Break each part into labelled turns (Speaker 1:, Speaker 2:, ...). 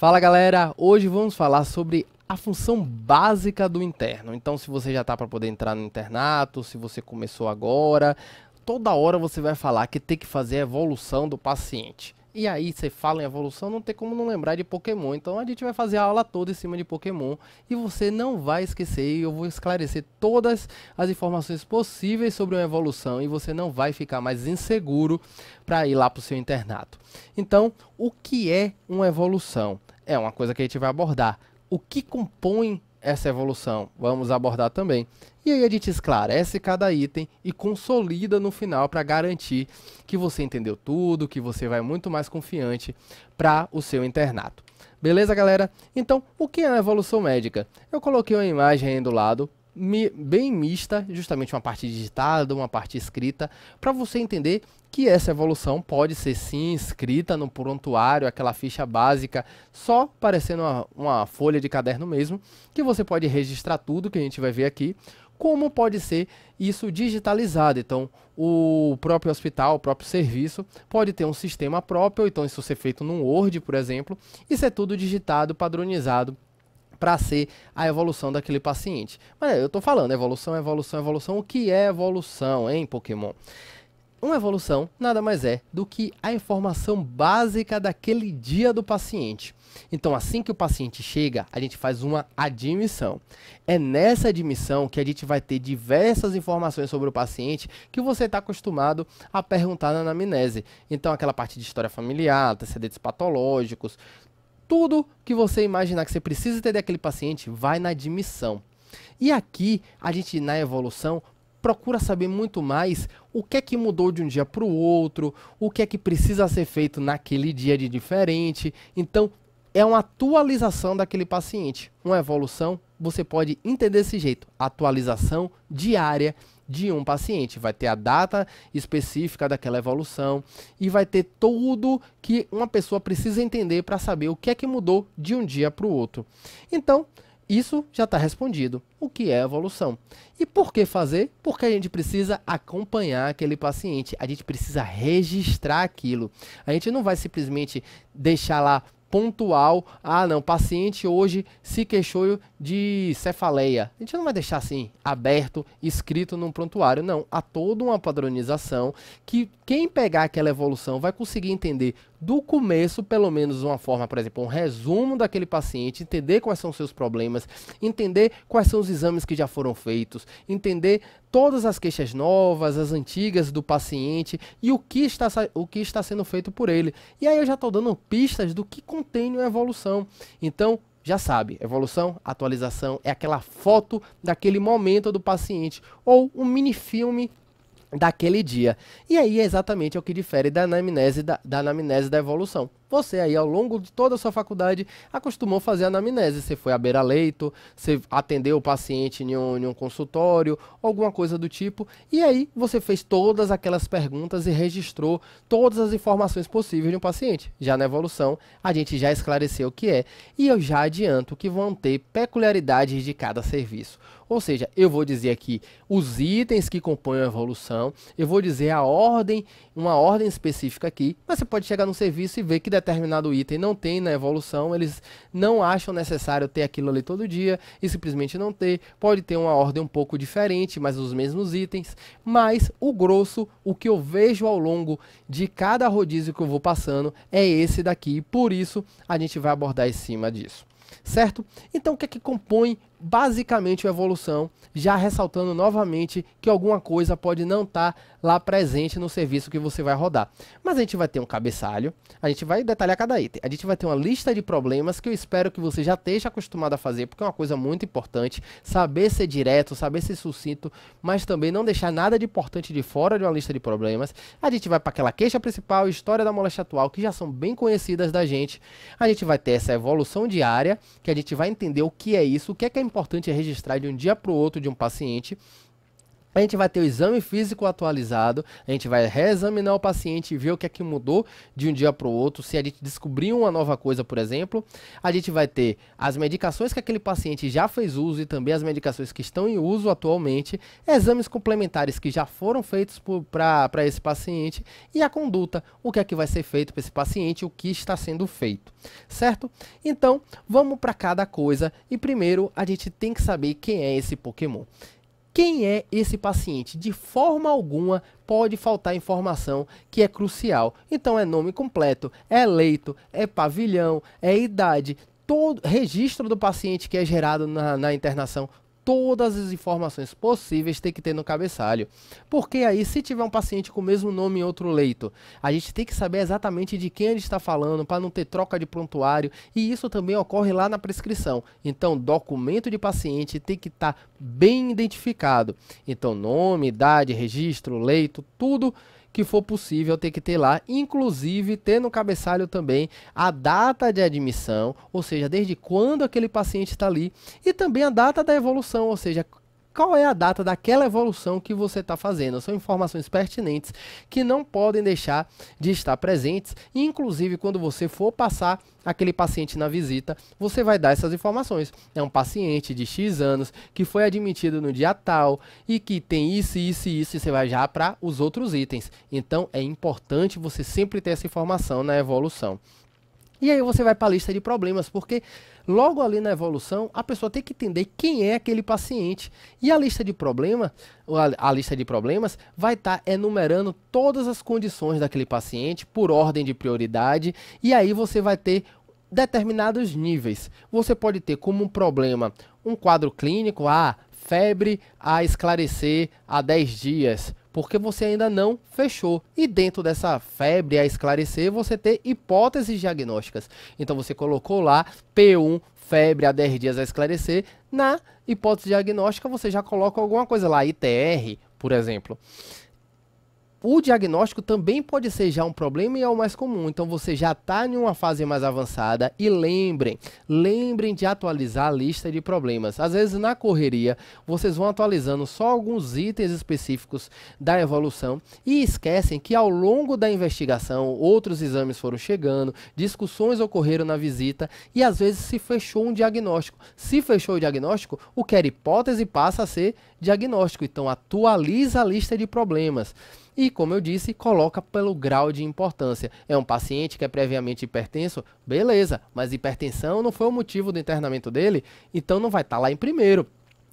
Speaker 1: Fala galera, hoje vamos falar sobre a função básica do interno. Então, se você já está para poder entrar no internato, se você começou agora, toda hora você vai falar que tem que fazer a evolução do paciente. E aí você fala em evolução, não tem como não lembrar de Pokémon. Então a gente vai fazer a aula toda em cima de Pokémon e você não vai esquecer. E eu vou esclarecer todas as informações possíveis sobre uma evolução e você não vai ficar mais inseguro para ir lá para o seu internato. Então, o que é uma evolução? É uma coisa que a gente vai abordar. O que compõe essa evolução, vamos abordar também. E aí a gente esclarece cada item e consolida no final para garantir que você entendeu tudo, que você vai muito mais confiante para o seu internato. Beleza, galera? Então, o que é a evolução médica? Eu coloquei uma imagem aí do lado bem mista, justamente uma parte digitada, uma parte escrita, para você entender que essa evolução pode ser sim escrita no prontuário, aquela ficha básica, só parecendo uma, uma, folha de caderno mesmo, que você pode registrar tudo que a gente vai ver aqui, como pode ser isso digitalizado. Então, o próprio hospital, o próprio serviço, pode ter um sistema próprio, então isso ser feito num Word, por exemplo, e ser tudo digitado, padronizado para ser a evolução daquele paciente. Mas eu estou falando, evolução, evolução, evolução. O que é evolução, hein, Pokémon? Uma evolução nada mais é do que a informação básica daquele dia do paciente. Então, assim que o paciente chega, a gente faz uma admissão. É nessa admissão que a gente vai ter diversas informações sobre o paciente que você está acostumado a perguntar na anamnese. Então, aquela parte de história familiar, antecedentes patológicos, tudo que você imaginar que você precisa ter daquele paciente vai na admissão. E aqui a gente na evolução procura saber muito mais o que é que mudou de um dia para o outro, o que é que precisa ser feito naquele dia de diferente. Então, é uma atualização daquele paciente, uma evolução. Você pode entender desse jeito, atualização diária de um paciente. Vai ter a data específica daquela evolução e vai ter tudo que uma pessoa precisa entender para saber o que é que mudou de um dia para o outro. Então, isso já está respondido, o que é evolução. E por que fazer? Porque a gente precisa acompanhar aquele paciente, a gente precisa registrar aquilo. A gente não vai simplesmente deixar lá pontual, ah não, paciente hoje se queixou de cefaleia. A gente não vai deixar assim aberto, escrito num prontuário, não. Há toda uma padronização que quem pegar aquela evolução vai conseguir entender do começo, pelo menos uma forma, por exemplo, um resumo daquele paciente, entender quais são os seus problemas, entender quais são os exames que já foram feitos, entender todas as queixas novas, as antigas do paciente e o que está, o que está sendo feito por ele. E aí eu já estou dando pistas do que contém a evolução. Então, já sabe, evolução, atualização é aquela foto daquele momento do paciente ou um mini filme daquele dia. E aí é exatamente o que difere da anamnese da, da anamnese da evolução. Você aí, ao longo de toda a sua faculdade, acostumou fazer anamnese. Você foi à beira-leito, você atendeu o paciente em um, em um consultório, alguma coisa do tipo. E aí, você fez todas aquelas perguntas e registrou todas as informações possíveis de um paciente. Já na evolução, a gente já esclareceu o que é. E eu já adianto que vão ter peculiaridades de cada serviço. Ou seja, eu vou dizer aqui os itens que compõem a evolução, eu vou dizer a ordem, uma ordem específica aqui, mas você pode chegar no serviço e ver que determinado item não tem na evolução, eles não acham necessário ter aquilo ali todo dia e simplesmente não ter. Pode ter uma ordem um pouco diferente, mas os mesmos itens. Mas o grosso, o que eu vejo ao longo de cada rodízio que eu vou passando é esse daqui. Por isso a gente vai abordar em cima disso certo? Então, o que é que compõe basicamente a Evolução, já ressaltando novamente que alguma coisa pode não estar tá lá presente no serviço que você vai rodar. Mas a gente vai ter um cabeçalho, a gente vai detalhar cada item, a gente vai ter uma lista de problemas que eu espero que você já esteja acostumado a fazer, porque é uma coisa muito importante, saber ser direto, saber ser sucinto, mas também não deixar nada de importante de fora de uma lista de problemas. A gente vai para aquela queixa principal, história da moléstia atual, que já são bem conhecidas da gente. A gente vai ter essa evolução diária, que a gente vai entender o que é isso, o que é que é importante é registrar de um dia para o outro de um paciente a gente vai ter o exame físico atualizado, a gente vai reexaminar o paciente e ver o que é que mudou de um dia para o outro. Se a gente descobrir uma nova coisa, por exemplo, a gente vai ter as medicações que aquele paciente já fez uso e também as medicações que estão em uso atualmente, exames complementares que já foram feitos para esse paciente e a conduta, o que é que vai ser feito para esse paciente, o que está sendo feito, certo? Então, vamos para cada coisa e primeiro a gente tem que saber quem é esse Pokémon. Quem é esse paciente? De forma alguma pode faltar informação que é crucial. Então é nome completo, é leito, é pavilhão, é idade, todo registro do paciente que é gerado na, na internação, todas as informações possíveis tem que ter no cabeçalho. Porque aí, se tiver um paciente com o mesmo nome em outro leito, a gente tem que saber exatamente de quem ele está falando, para não ter troca de prontuário, e isso também ocorre lá na prescrição. Então, documento de paciente tem que estar tá bem identificado. Então, nome, idade, registro, leito, tudo que for possível ter que ter lá, inclusive ter no cabeçalho também a data de admissão, ou seja, desde quando aquele paciente está ali, e também a data da evolução, ou seja, qual é a data daquela evolução que você está fazendo. São informações pertinentes que não podem deixar de estar presentes. Inclusive, quando você for passar aquele paciente na visita, você vai dar essas informações. É um paciente de X anos que foi admitido no dia tal e que tem isso, isso e isso, e você vai já para os outros itens. Então, é importante você sempre ter essa informação na evolução. E aí você vai para a lista de problemas, porque logo ali na evolução a pessoa tem que entender quem é aquele paciente. E a lista de problema, a lista de problemas vai estar tá enumerando todas as condições daquele paciente por ordem de prioridade, e aí você vai ter determinados níveis. Você pode ter como um problema um quadro clínico, a ah, febre a esclarecer a 10 dias, porque você ainda não fechou. E dentro dessa febre a esclarecer, você tem hipóteses diagnósticas. Então você colocou lá P1 febre a 10 dias a esclarecer, na hipótese diagnóstica você já coloca alguma coisa lá, ITR, por exemplo o diagnóstico também pode ser já um problema e é o mais comum. Então você já está em uma fase mais avançada e lembrem, lembrem de atualizar a lista de problemas. Às vezes na correria vocês vão atualizando só alguns itens específicos da evolução e esquecem que ao longo da investigação outros exames foram chegando, discussões ocorreram na visita e às vezes se fechou um diagnóstico. Se fechou o diagnóstico, o que era hipótese passa a ser diagnóstico. Então atualiza a lista de problemas e, como eu disse, coloca pelo grau de importância. É um paciente que é previamente hipertenso? Beleza, mas hipertensão não foi o motivo do internamento dele, então não vai estar tá lá em primeiro.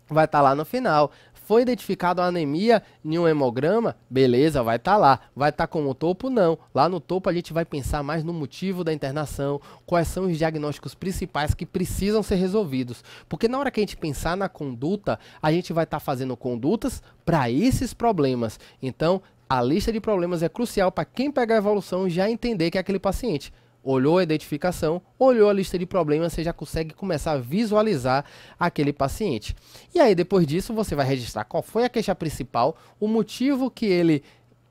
Speaker 1: Vai estar tá lá no final foi identificado a anemia em um hemograma, beleza, vai estar tá lá. Vai estar tá como topo? Não. Lá no topo a gente vai pensar mais no motivo da internação, quais são os diagnósticos principais que precisam ser resolvidos. Porque na hora que a gente pensar na conduta, a gente vai estar tá fazendo condutas para esses problemas. Então, a lista de problemas é crucial para quem pegar a evolução já entender que é aquele paciente. Olhou a identificação, olhou a lista de problemas, você já consegue começar a visualizar aquele paciente. E aí, depois disso, você vai registrar qual foi a queixa principal, o motivo que ele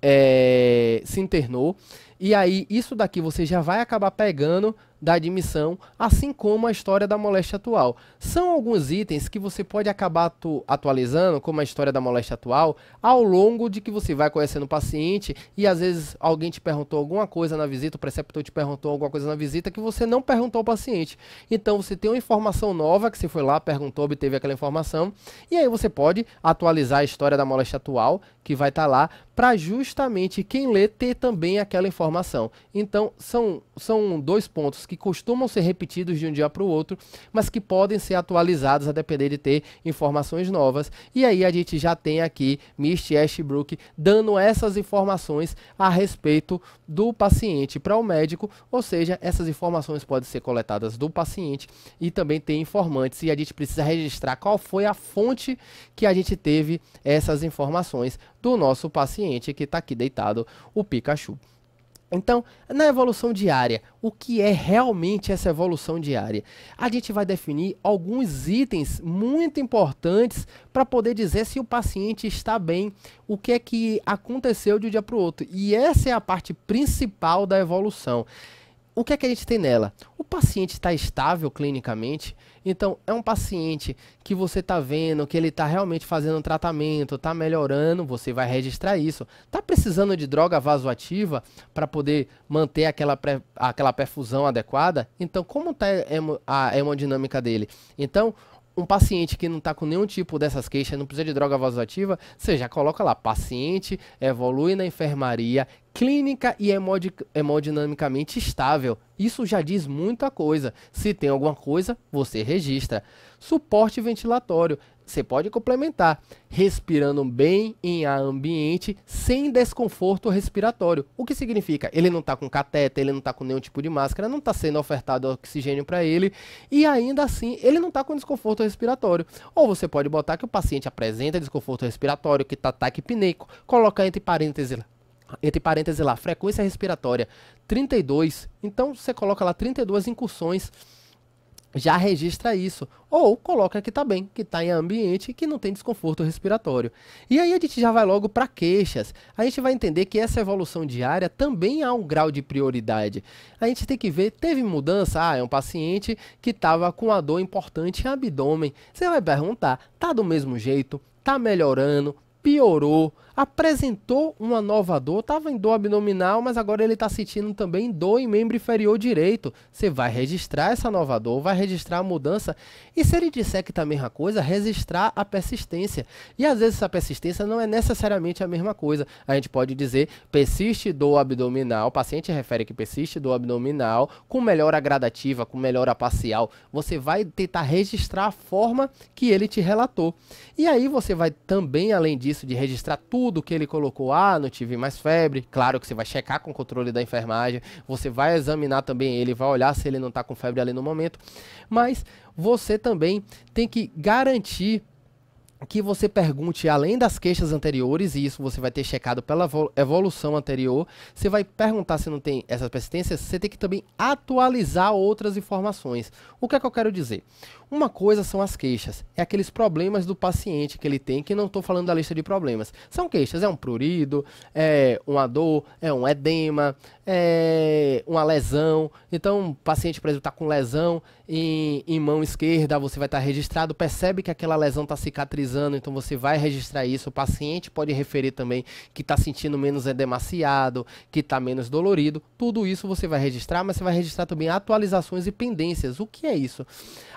Speaker 1: é, se internou. E aí, isso daqui você já vai acabar pegando da admissão, assim como a história da moléstia atual. São alguns itens que você pode acabar atualizando, como a história da moléstia atual, ao longo de que você vai conhecendo o paciente e às vezes alguém te perguntou alguma coisa na visita, o preceptor te perguntou alguma coisa na visita que você não perguntou ao paciente. Então você tem uma informação nova que você foi lá, perguntou, obteve aquela informação, e aí você pode atualizar a história da moléstia atual, que vai estar tá lá, para justamente quem lê ter também aquela informação. Então são, são dois pontos que que costumam ser repetidos de um dia para o outro, mas que podem ser atualizados a depender de ter informações novas. E aí a gente já tem aqui Misty Ashbrook dando essas informações a respeito do paciente para o médico, ou seja, essas informações podem ser coletadas do paciente e também tem informantes e a gente precisa registrar qual foi a fonte que a gente teve essas informações do nosso paciente que está aqui deitado, o Pikachu. Então, na evolução diária, o que é realmente essa evolução diária? A gente vai definir alguns itens muito importantes para poder dizer se o paciente está bem, o que é que aconteceu de um dia para o outro. E essa é a parte principal da evolução. O que é que a gente tem nela? O paciente está estável clinicamente? Então, é um paciente que você está vendo que ele está realmente fazendo um tratamento, está melhorando, você vai registrar isso. Está precisando de droga vasoativa para poder manter aquela, aquela perfusão adequada? Então, como está a hemodinâmica dele? Então, um paciente que não está com nenhum tipo dessas queixas, não precisa de droga vasoativa, você já coloca lá, paciente evolui na enfermaria clínica e hemodinamicamente estável. Isso já diz muita coisa. Se tem alguma coisa, você registra. Suporte ventilatório você pode complementar respirando bem em ar ambiente sem desconforto respiratório. O que significa? Ele não está com cateta, ele não está com nenhum tipo de máscara, não está sendo ofertado oxigênio para ele e ainda assim ele não está com desconforto respiratório. Ou você pode botar que o paciente apresenta desconforto respiratório, que está ataque pneico, colocar entre parênteses entre parênteses lá, frequência respiratória 32, então você coloca lá 32 incursões já registra isso. Ou coloca que está bem, que está em ambiente que não tem desconforto respiratório. E aí a gente já vai logo para queixas. A gente vai entender que essa evolução diária também há um grau de prioridade. A gente tem que ver, teve mudança? Ah, é um paciente que estava com uma dor importante em abdômen. Você vai perguntar, tá do mesmo jeito? Tá melhorando? Piorou? apresentou uma nova dor, estava em dor abdominal, mas agora ele está sentindo também dor em membro inferior direito. Você vai registrar essa nova dor, vai registrar a mudança, e se ele disser que está a mesma coisa, registrar a persistência. E às vezes essa persistência não é necessariamente a mesma coisa. A gente pode dizer persiste dor abdominal, o paciente refere que persiste dor abdominal, com melhora gradativa, com melhora parcial. Você vai tentar registrar a forma que ele te relatou. E aí você vai também, além disso, de registrar tudo tudo que ele colocou. Ah, não tive mais febre. Claro que você vai checar com o controle da enfermagem, você vai examinar também ele, vai olhar se ele não está com febre ali no momento. Mas você também tem que garantir que você pergunte, além das queixas anteriores, e isso você vai ter checado pela evolução anterior, você vai perguntar se não tem essa persistência, você tem que também atualizar outras informações. O que é que eu quero dizer? Uma coisa são as queixas, é aqueles problemas do paciente que ele tem, que não estou falando da lista de problemas. São queixas, é um prurido, é uma dor, é um edema, é uma lesão. Então, o paciente, por exemplo, está com lesão em, em, mão esquerda, você vai estar registrado, percebe que aquela lesão está cicatrizando, então você vai registrar isso. O paciente pode referir também que está sentindo menos edemaciado, que está menos dolorido. Tudo isso você vai registrar, mas você vai registrar também atualizações e pendências. O que é isso?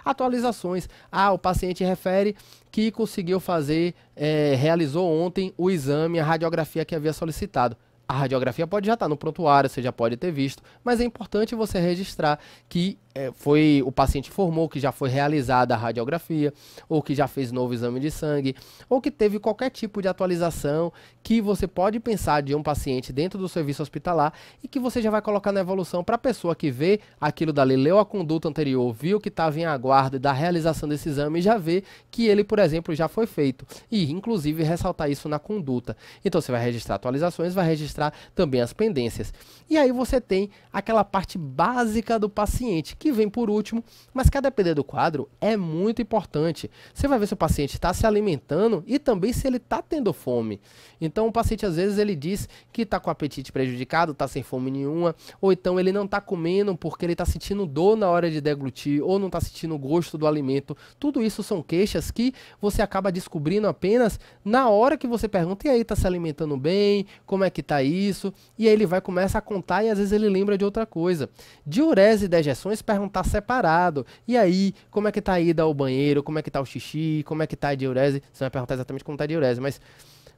Speaker 1: Atualizações. Ah, o paciente refere que conseguiu fazer, é, realizou ontem o exame, a radiografia que havia solicitado a radiografia pode já estar tá no prontuário, você já pode ter visto, mas é importante você registrar que é, foi o paciente informou que já foi realizada a radiografia, ou que já fez novo exame de sangue, ou que teve qualquer tipo de atualização que você pode pensar de um paciente dentro do serviço hospitalar e que você já vai colocar na evolução para a pessoa que vê aquilo dali, leu a conduta anterior, viu que estava em aguardo da realização desse exame e já vê que ele, por exemplo, já foi feito. E, inclusive, ressaltar isso na conduta. Então, você vai registrar atualizações, vai registrar administrar também as pendências. E aí você tem aquela parte básica do paciente, que vem por último, mas cada depender do quadro é muito importante. Você vai ver se o paciente está se alimentando e também se ele está tendo fome. Então o paciente às vezes ele diz que está com apetite prejudicado, está sem fome nenhuma, ou então ele não está comendo porque ele está sentindo dor na hora de deglutir, ou não está sentindo gosto do alimento. Tudo isso são queixas que você acaba descobrindo apenas na hora que você pergunta, e aí, está se alimentando bem? Como é que está isso, e aí ele vai começar a contar e às vezes ele lembra de outra coisa. Diurese e dejeções perguntar separado. E aí, como é que tá a ida ao banheiro, como é que tá o xixi, como é que tá a diurese? Você vai perguntar exatamente como tá a diurese, mas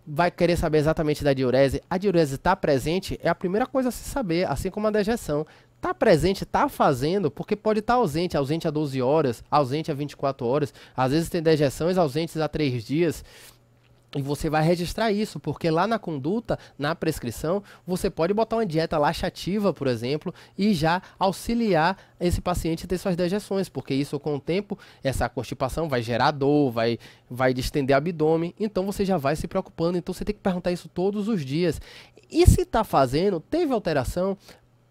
Speaker 1: vai querer saber exatamente da diurese. A diurese está presente é a primeira coisa a se saber, assim como a dejeção. Está presente, está fazendo, porque pode estar tá ausente, ausente a 12 horas, ausente a 24 horas, às vezes tem dejeções ausentes a 3 dias. E você vai registrar isso, porque lá na conduta, na prescrição, você pode botar uma dieta laxativa, por exemplo, e já auxiliar esse paciente a ter suas dejeções, porque isso com o tempo, essa constipação vai gerar dor, vai, vai distender abdômen, então você já vai se preocupando. Então você tem que perguntar isso todos os dias. E se está fazendo, teve alteração?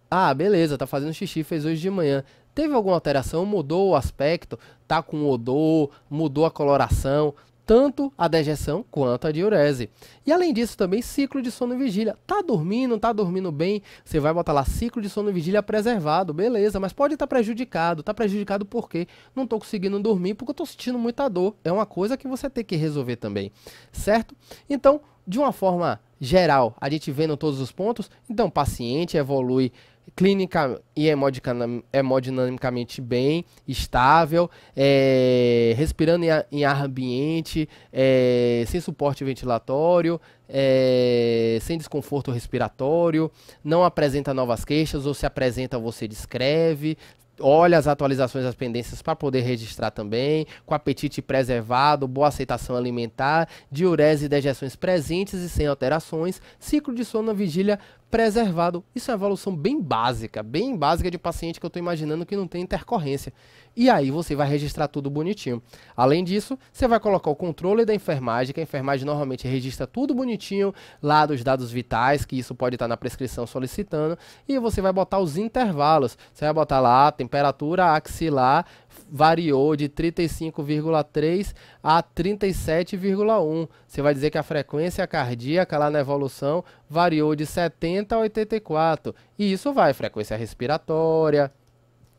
Speaker 1: Ah, beleza, está fazendo xixi, fez hoje de manhã teve alguma alteração, mudou o aspecto, tá com odor, mudou a coloração, tanto a dejeção quanto a diurese. E além disso, também ciclo de sono e vigília. Tá dormindo, tá dormindo bem, você vai botar lá ciclo de sono e vigília preservado, beleza, mas pode estar tá prejudicado. Tá prejudicado porque não tô conseguindo dormir, porque eu tô sentindo muita dor. É uma coisa que você tem que resolver também, certo? Então, de uma forma geral, a gente vendo todos os pontos, então paciente evolui clínica e hemodinamicamente bem, estável, é, respirando em, em, ar ambiente, é, sem suporte ventilatório, é, sem desconforto respiratório, não apresenta novas queixas ou se apresenta você descreve, olha as atualizações das pendências para poder registrar também, com apetite preservado, boa aceitação alimentar, diurese e dejeções presentes e sem alterações, ciclo de sono na vigília preservado. Isso é evolução bem básica, bem básica de paciente que eu estou imaginando que não tem intercorrência. E aí você vai registrar tudo bonitinho. Além disso, você vai colocar o controle da enfermagem, que a enfermagem normalmente registra tudo bonitinho, lá dos dados vitais, que isso pode estar na prescrição solicitando, e você vai botar os intervalos. Você vai botar lá temperatura axilar, variou de 35,3 a 37,1. Você vai dizer que a frequência cardíaca lá na evolução variou de 70 a 84. E isso vai frequência respiratória,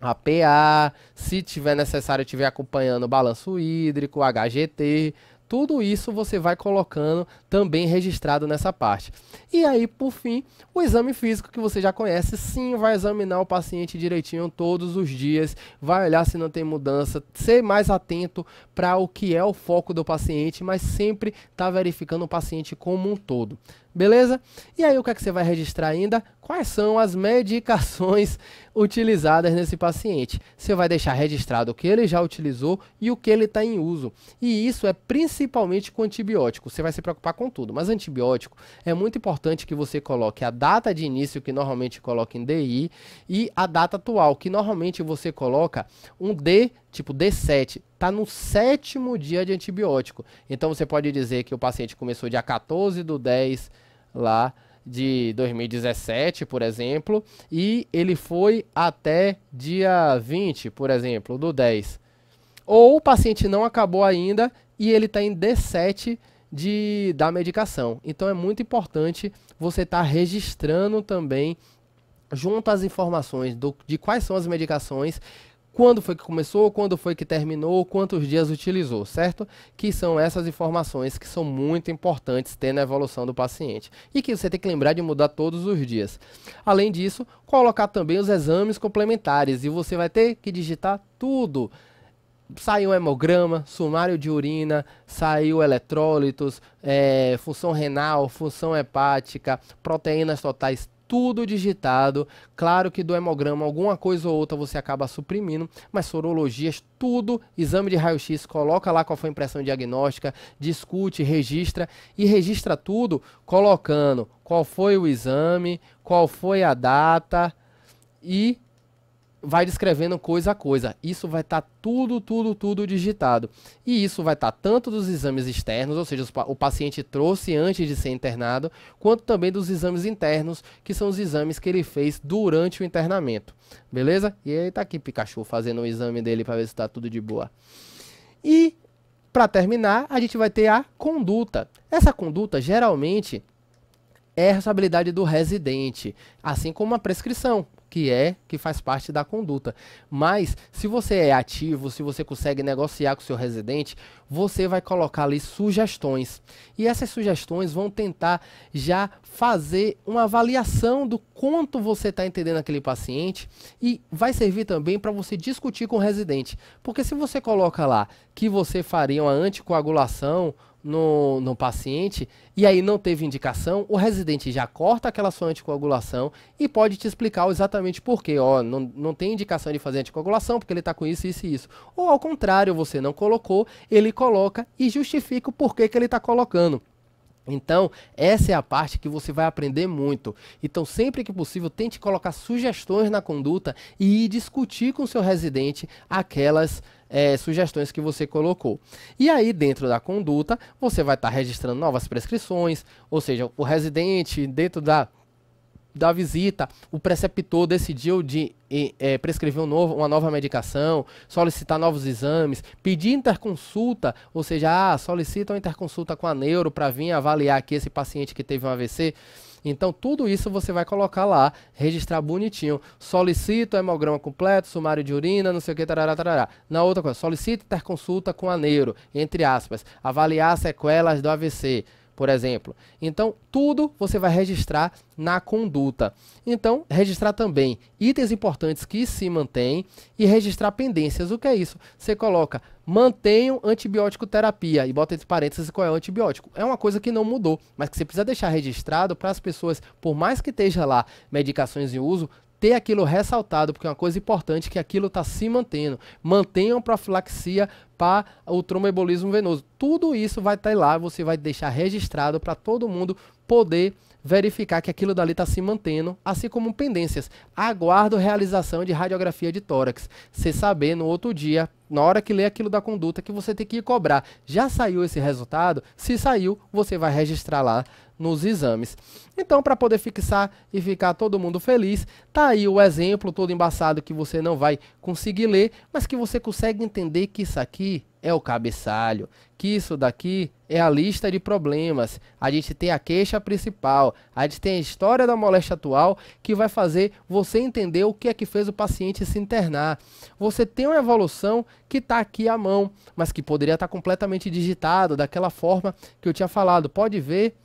Speaker 1: APA, se tiver necessário, estiver acompanhando o balanço hídrico, HGT, tudo isso você vai colocando também registrado nessa parte. E aí, por fim, o exame físico que você já conhece, sim, vai examinar o paciente direitinho todos os dias, vai olhar se não tem mudança, ser mais atento para o que é o foco do paciente, mas sempre está verificando o paciente como um todo. Beleza? E aí o que é que você vai registrar ainda? Quais são as medicações utilizadas nesse paciente? Você vai deixar registrado o que ele já utilizou e o que ele está em uso. E isso é principalmente com antibiótico. Você vai se preocupar com tudo, mas antibiótico é muito importante que você coloque a data de início, que normalmente coloca em DI, e a data atual, que normalmente você coloca um D tipo D7, está no sétimo dia de antibiótico. Então você pode dizer que o paciente começou dia 14 do 10 lá de 2017, por exemplo, e ele foi até dia 20, por exemplo, do 10. Ou o paciente não acabou ainda e ele está em D7 de, da medicação. Então é muito importante você estar tá registrando também junto às informações do, de quais são as medicações quando foi que começou, quando foi que terminou, quantos dias utilizou, certo? Que são essas informações que são muito importantes ter na evolução do paciente e que você tem que lembrar de mudar todos os dias. Além disso, colocar também os exames complementares e você vai ter que digitar tudo. Saiu um hemograma, sumário de urina, saiu eletrólitos, é, função renal, função hepática, proteínas totais, tudo digitado. Claro que do hemograma alguma coisa ou outra você acaba suprimindo, mas sorologias, tudo, exame de raio-x, coloca lá qual foi a impressão diagnóstica, discute, registra e registra tudo colocando qual foi o exame, qual foi a data e vai descrevendo coisa a coisa. Isso vai estar tá tudo, tudo, tudo digitado. E isso vai estar tá tanto dos exames externos, ou seja, o paciente trouxe antes de ser internado, quanto também dos exames internos, que são os exames que ele fez durante o internamento. Beleza? E aí tá aqui Pikachu fazendo o exame dele para ver se está tudo de boa. E para terminar, a gente vai ter a conduta. Essa conduta geralmente é a responsabilidade do residente, assim como a prescrição que é, que faz parte da conduta. Mas se você é ativo, se você consegue negociar com o seu residente, você vai colocar ali sugestões. E essas sugestões vão tentar já fazer uma avaliação do quanto você está entendendo aquele paciente e vai servir também para você discutir com o residente. Porque se você coloca lá que você faria uma anticoagulação no, no paciente e aí não teve indicação, o residente já corta aquela sua anticoagulação e pode te explicar exatamente por quê. Ó, não, não tem indicação de fazer anticoagulação porque ele está com isso, isso e isso. Ou ao contrário, você não colocou, ele coloca e justifica o porquê que ele está colocando. Então, essa é a parte que você vai aprender muito. Então, sempre que possível, tente colocar sugestões na conduta e discutir com seu residente aquelas é, sugestões que você colocou. E aí, dentro da conduta, você vai estar tá registrando novas prescrições, ou seja, o residente, dentro da da visita, o preceptor decidiu de é, prescrever um novo, uma nova medicação, solicitar novos exames, pedir interconsulta, ou seja, ah, solicita uma interconsulta com a neuro para vir avaliar aqui esse paciente que teve um AVC. Então, tudo isso você vai colocar lá, registrar bonitinho. Solicito hemograma completo, sumário de urina, não sei o que, tarará, tarará. Na outra coisa, solicito interconsulta com a neuro, entre aspas, avaliar sequelas do AVC por exemplo. Então, tudo você vai registrar na conduta. Então, registrar também itens importantes que se mantêm e registrar pendências. O que é isso? Você coloca mantenham antibiótico terapia e bota entre parênteses qual é o antibiótico. É uma coisa que não mudou, mas que você precisa deixar registrado para as pessoas, por mais que esteja lá medicações em uso, ter aquilo ressaltado, porque é uma coisa importante que aquilo está se mantendo. Mantenham profilaxia para o tromboembolismo venoso. Tudo isso vai estar tá lá, você vai deixar registrado para todo mundo poder verificar que aquilo dali está se mantendo, assim como pendências. Aguardo realização de radiografia de tórax. Você saber no outro dia, na hora que lê aquilo da conduta, que você tem que cobrar. Já saiu esse resultado? Se saiu, você vai registrar lá nos exames. Então, para poder fixar e ficar todo mundo feliz, tá aí o exemplo todo embaçado que você não vai conseguir ler, mas que você consegue entender que isso aqui é o cabeçalho, que isso daqui é a lista de problemas. A gente tem a queixa principal, a gente tem a história da moléstia atual que vai fazer você entender o que é que fez o paciente se internar. Você tem uma evolução que está aqui à mão, mas que poderia estar tá completamente digitado daquela forma que eu tinha falado. Pode ver,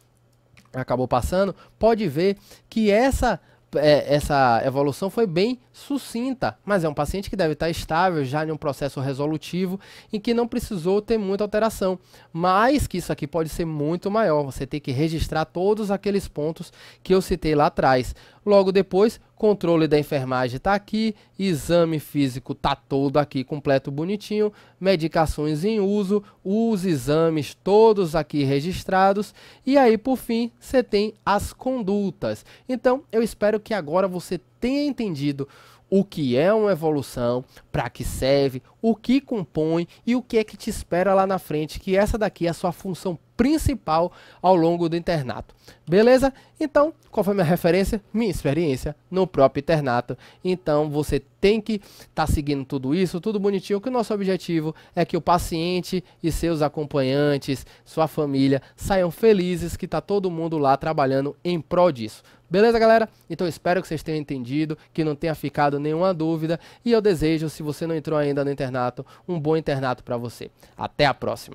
Speaker 1: acabou passando, pode ver que essa é, essa evolução foi bem sucinta, mas é um paciente que deve estar estável já em um processo resolutivo em que não precisou ter muita alteração, mas que isso aqui pode ser muito maior. Você tem que registrar todos aqueles pontos que eu citei lá atrás. Logo depois, controle da enfermagem está aqui, exame físico está todo aqui, completo, bonitinho, medicações em uso, os exames todos aqui registrados. E aí, por fim, você tem as condutas. Então, eu espero que agora você tenha entendido o que é uma evolução, para que serve, o que compõe e o que é que te espera lá na frente, que essa daqui é a sua função principal ao longo do internato. Beleza? Então, qual foi minha referência? Minha experiência no próprio internato. Então, você tem que estar tá seguindo tudo isso, tudo bonitinho, que o nosso objetivo é que o paciente e seus acompanhantes, sua família, saiam felizes que está todo mundo lá trabalhando em prol disso. Beleza, galera? Então espero que vocês tenham entendido, que não tenha ficado nenhuma dúvida. E eu desejo, se você não entrou ainda no internato, internato, um bom internato para você. Até a próxima.